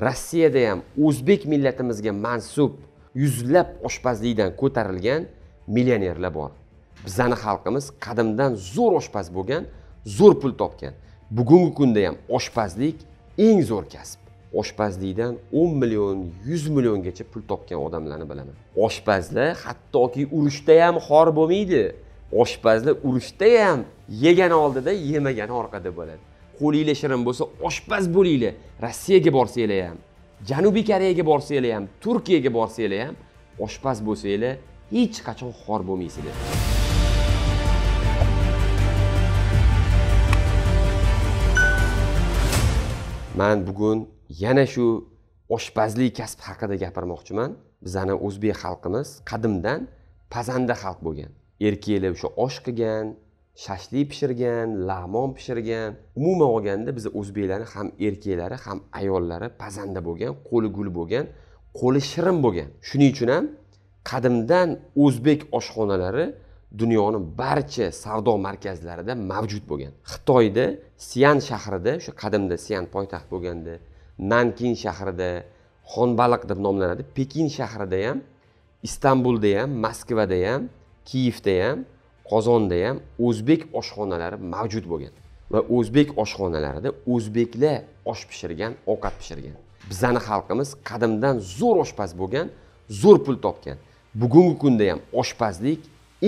rossiyada ham o'zbek millatimizga mansub yuzlab oshpazlikdan ko'tarilgan millionerlar bor bizani xalqimiz qadimdan zo'r oshpaz bo'lgan zo'r pul topgan bugungi kunda ham oshpazlik eng zo'r kasb oshpazlikdan 10 million 100 milliongacha pul topgan odamlarni bilaman oshpazlar hattoki urushda ham xor bo'lmaydi oshpazlar urushda ham yegani oldida yemagani orqada bo'ladi qo'linglar shirin bo'lsa oshpaz bo'linglar rossiyaga borsanglar ham janubiy koreyaga borsanglar ham turkiyaga borsanglar ham oshpaz bo'lsanglar hech qachon xor bo'lmaysizlar man bugun yana shu oshpazlik kasb haqida gapirmoqchiman bizani o'zbek xalqimiz qadimdan pazanda xalq bo'lgan erkaklar o'sha osh qilgan shashlik pishirgan lag'mon pishirgan umuman olganda bizni o'zbeklarni ham erkaklari ham ayollari pazanda bo'lgan qo'li gul bo'lgan qo'li shirin bo'lgan shuning uchun ham qadimdan o'zbek oshxonalari dunyoni barcha savdo markazlarida mavjud bo'lgan xitoyda sian shahrida o'sha qadimda sian poytaxt bo'lganda nankin shahrida xonbaliq deb nomlanadi pekin shahrida ham istanbulda ham moskvada ham kiyevda ham qozonda ham o'zbek oshxonalari mavjud bo'lgan va o'zbek oshxonalarida o'zbeklar osh pishirgan ovqat pishirgan bizani xalqimiz qadimdan zo'r oshpaz bo'lgan zo'r pul topgan bugungi kunda ham oshpazlik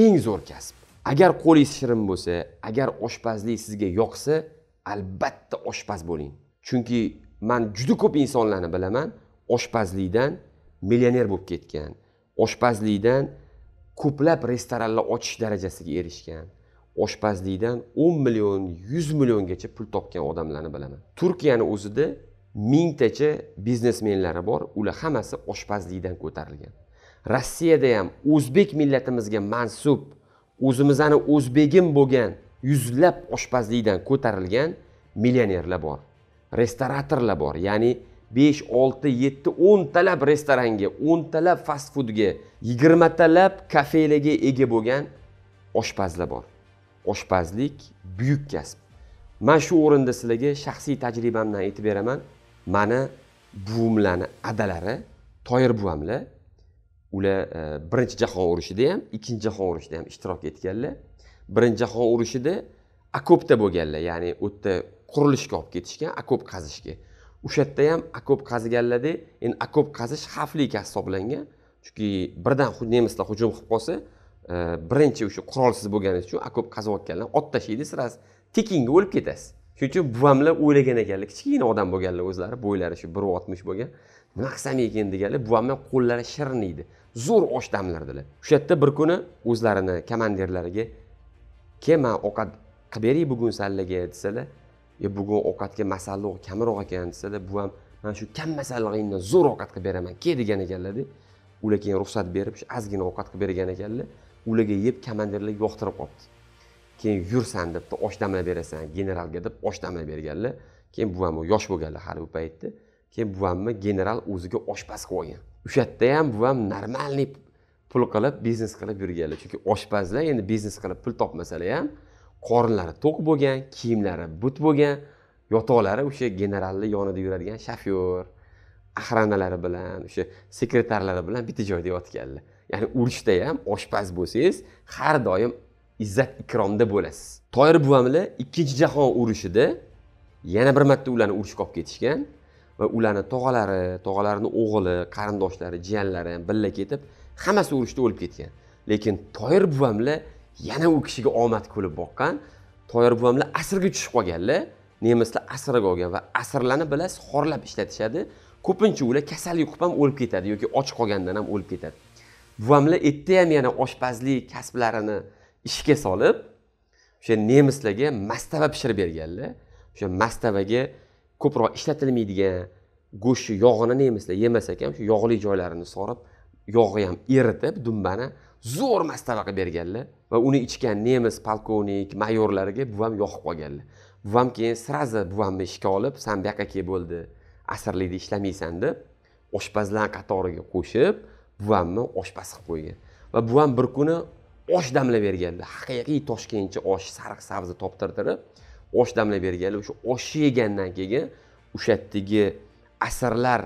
eng zo'r kasb agar qo'lingiz shirin bo'lsa agar oshpazlik sizga yoqsa albatta oshpaz bo'ling chunki man juda ko'p insonlarni bilaman oshpazlikdan millioner bo'lib ketgan oshpazlikdan ko'plab restoranlar ochish darajasiga erishgan oshpazlikdan o'n million yuz milliongacha pul topgan odamlarni bilaman turkiyani o'zida mingtacha biznesmenlari bor ular hammasi oshpazlikdan ko'tarilgan rossiyada ham o'zbek millatimizga mansub o'zimizni o'zbegim bo'lgan yuzlab oshpazlikdan ko'tarilgan millionerlar bor restoratorlar bor ya'ni besh olti yetti o'ntalab restoranga o'ntalab fast foodga yigirmatalab kafelarga ega bo'lgan oshpazlar bor oshpazlik buyuk kasb man shu o'rinda sizlarga shaxsiy tajribamdan aytib beraman mani buvimlarni adalari toyir buvamlar ular e, birinchi jahon urushida ham ikkinchi jahon urushida ham ishtirok etganlar birinchi jahon urushida okopda bo'lganlar ya'ni u yerda qurilishga olib ketishgan okop qazishga o'sha yerda ham okop qaziganlarda endi okop qazish xavfli hisoblangan chunki birdan nemislar hujum qilib qolsa e, birinchi o'sha qurolsiz bo'lganingiz uchun okop qaziyotganlar otib tashlaydi sirasi tekinga o'lib ketasiz shuning uchun buvamlar o'ylagan ekanlar kichkina odam bo'lganlar o'zlari bo'ylari shu bir oltmish bo'lgan nima qilsam ekan deganlar buvam ham qo'llari shirinaydi zo'r osh damlardilar o'sha yerda bir kuni o'zlarini komandirlariga kel man ovqat qilib beray bugun sallaga desalar e bugun ovqatga masalliq kamroq ekan desada bu ham mana shu kam masallig'ingdan zo'r ovqat qilib beraman kel degan ekanlarda ular keyin ruxsat berib shu ozgina ovqat qilib bergan ekanlar ularga yeb komandirlar yoqtirib qolibdi keyin yursan debdi osh damlab berasan generalga deb osh damlab berganlar keyin buvam yosh bo'lganlar hali bu paytda keyin buvamni general o'ziga oshpaz qilib olgan o'sha yerda ham buvam нормальный pul qilib biznes qilib yurganlar chunki oshpazlar endi biznes qilib pul topmasalar ham qorinlari to'q bo'lgan kiyimlari but bo'lgan yotoqlari o'sha generalni yonida yuradigan shofyor ahranalari bilan o'sha sekretarlari bilan bitta joyda yotganlar ya'ni urushda ham oshpaz bo'lsangiz har doim izzat ikromda bo'lasiz toyir buvamlar ikkinchi jahon urushida yana bir marta ularni urushga olib ketishgan va ularni tog'alari tog'alarini o'g'li qarindoshlari jiyanlari ham birga ketib hammasi urushda o'lib ketgan lekin toyir buvamlar yana u kishiga omad kulib boqqan toyir buvamlar asrga tushib qolganlar nemislar asrga olgan va asrlarni bilasiz xorlab ishlatishadi ko'pincha ular kasal yuqib ham o'lib ketadi yoki och qolgandan ham o'lib ketadi buvamlar erta ham yana oshpazlik kasblarini ishga solib o'sha nemislarga mastava pishirib berganlar o'sha mastavaga ko'proq ishlatilmaydigan go'shtni yog'ini nemislar yemas ekan shu yog'li joylarini sorib yog'i ham eritib dumbani zo'r mastabaqa berganlar va uni ichgan nemis polkovnik mayorlariga buvam yoqib qolganlar buvam keyin сразу buvamni ishga olib san bu yoqqa kelib bo'ldi asirlikda ishlamaysan deb oshpazlar qatoriga qo'shib buvamni oshpaz qilib qo'ygan va buvam bir kuni osh damlab berganlar haqiqiy toshkentcha osh sariq sabzi toptirtirib osh damlab berganlar o'sha oshni yegandan keyin o'sha yerdagi asirlar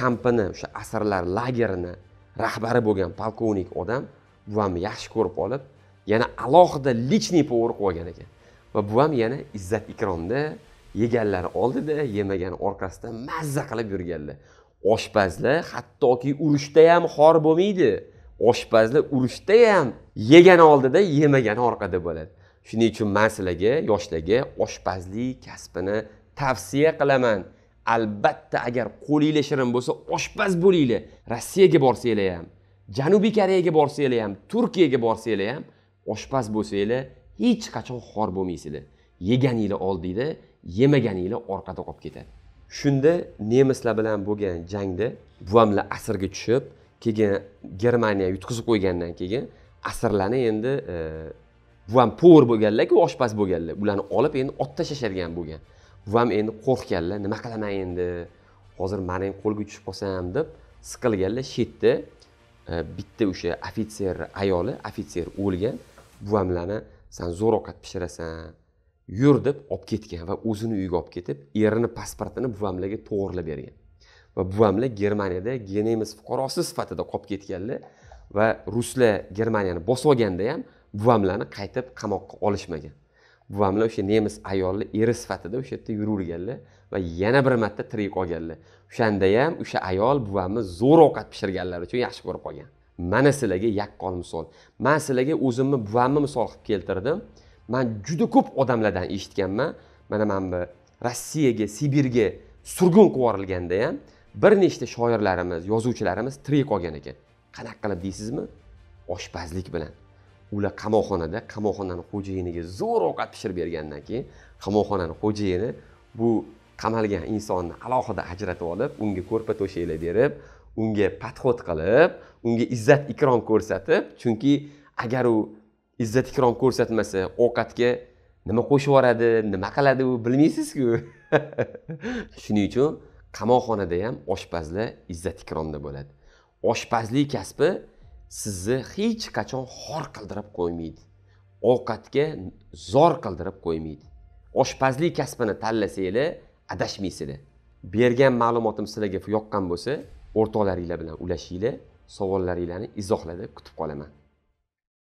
kampini o'sha asirlar lagerini rahbari bo'lgan polkovnik odam buvamni yaxshi ko'rib qolib yana alohida личный повар qilib olgan ekan va buvam yana izzat ikromda yeganlari oldida yemagani orqasidan mazza qilib yurganlar oshpazlar hattoki urushda ham xor bo'lmaydi oshpazlar urushda ham yegani oldida yemagani orqada bo'ladi shuning uchun man sizlarga yoshlarga oshpazlik kasbini tavsiya qilaman albatta agar qo'linglar shirin bo'lsa oshpaz bo'linglar rossiyaga borsanglar ham janubiy koreyaga borsanglar ham turkiyaga borsanglar ham oshpaz bo'lsanglar hech qachon xor bo'lmaysizlar yeganinglar oldingda yemaganinglar orqada qolib ketadi shunda nemislar bilan bo'lgan jangda buvamlar asrga tushib keyin germaniya yutqizib qo'ygandan keyin asrlarni endi e, buvam po'r bo'lganlarku oshpaz bo'lganlar ularni olib endi otib tashlashadigan bo'lgan buvam endi qo'rqganlar nima qilaman endi hozir man ham qo'lga tushib qolsam deb siqilganlar shu yerda e, bitta o'sha ofitserni ayoli ofitser o'lgan buvamlarni san ovqat pishirasan yur deb olib ketgan va o'zini uyiga olib ketib erini pasportini buvamlarga to'g'irlab bergan va buvamlar germaniyada nemis fuqarosi sifatida qolib ketganlar va ruslar germaniyani bosib olganda ham buvamlarni qaytib qamoqqa olishmagan buvamlar o'sha nemis ayolni eri sifatida o'sha yerda yuraverganlar va yana bir marta tirik qolganlar o'shanda ham o'sha ayol buvamni zo'r ovqat pishirganlari uchun yaxshi ko'rib qolgan mana sizlarga yaqqol misol man sizlarga o'zimni buvamni misol qilib keltirdim man juda ko'p odamlardan eshitganman mana mana bu rossiyaga sibirga surgun qilib yuborilganda ham bir nechta shoirlarimiz yozuvchilarimiz tirik qolgan ekan qanaqa qilib deysizmi oshpazlik bilan ular qamoqxonada qamoqxonani xo'jayiniga zo'r ovqat pishirib bergandan keyin qamoqxonani xo'jayini bu qamalgan insonni alohida ajratib olib unga ko'rpa to'shaklar berib unga podxod qilib unga izzat ikrom ko'rsatib chunki agar u izzat ikrom ko'rsatmasa ovqatga nima qo'shib yuboradi nima qiladi u bilmaysizku shuning uchun qamoqxonada ham oshpazlar izzat ikromda bo'ladi oshpazlik kasbi sizni hech qachon xor qildirib qo'ymaydi ovqatga zor qildirib qo'ymaydi oshpazlik kasbini tanlasanglar adashmaysizlar bergan ma'lumotim sizlarga yoqqan bo'lsa o'rtoqlaringlar bilan ulashinglar savollaringlarni izohlarda kutib qolaman